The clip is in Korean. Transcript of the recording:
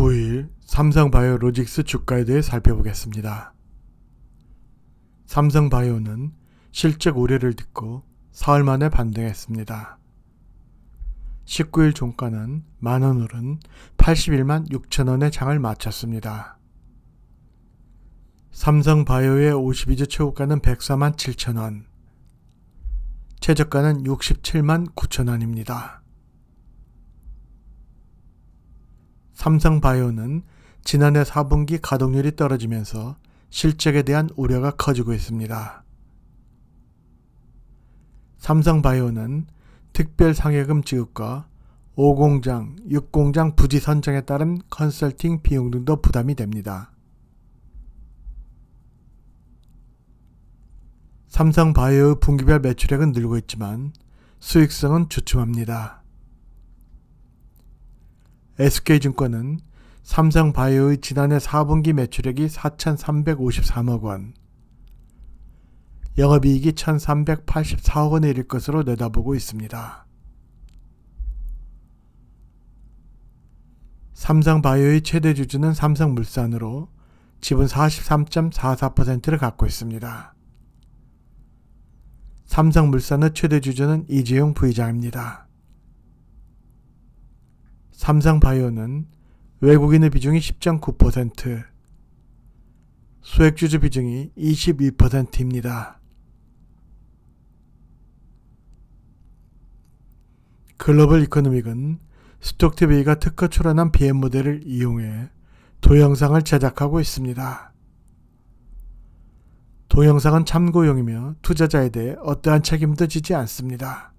9일 삼성바이오로직스 주가에 대해 살펴보겠습니다. 삼성바이오는 실적 우려를 듣고 사흘 만에 반등했습니다. 19일 종가는 만원 오른 81만 6천원의 장을 마쳤습니다. 삼성바이오의 52주 최고가는 104만 7천원, 최저가는 67만 9천원입니다. 삼성바이오는 지난해 4분기 가동률이 떨어지면서 실적에 대한 우려가 커지고 있습니다. 삼성바이오는 특별 상여금 지급과 5공장, 6공장 부지 선정에 따른 컨설팅 비용 등도 부담이 됩니다. 삼성바이오의 분기별 매출액은 늘고 있지만 수익성은 주춤합니다. SK증권은 삼성바이오의 지난해 4분기 매출액이 4,353억 원, 영업이익이 1,384억 원에 이를 것으로 내다보고 있습니다. 삼성바이오의 최대 주주는 삼성물산으로 지분 43.44%를 갖고 있습니다. 삼성물산의 최대 주주는 이재용 부회장입니다. 삼상바이오는 외국인의 비중이 10.9%, 수액주주 비중이 22%입니다. 글로벌 이코노믹은 스톡TV가 특허 출원한 BM 모델을 이용해 동영상을 제작하고 있습니다. 동영상은 참고용이며 투자자에 대해 어떠한 책임도 지지 않습니다.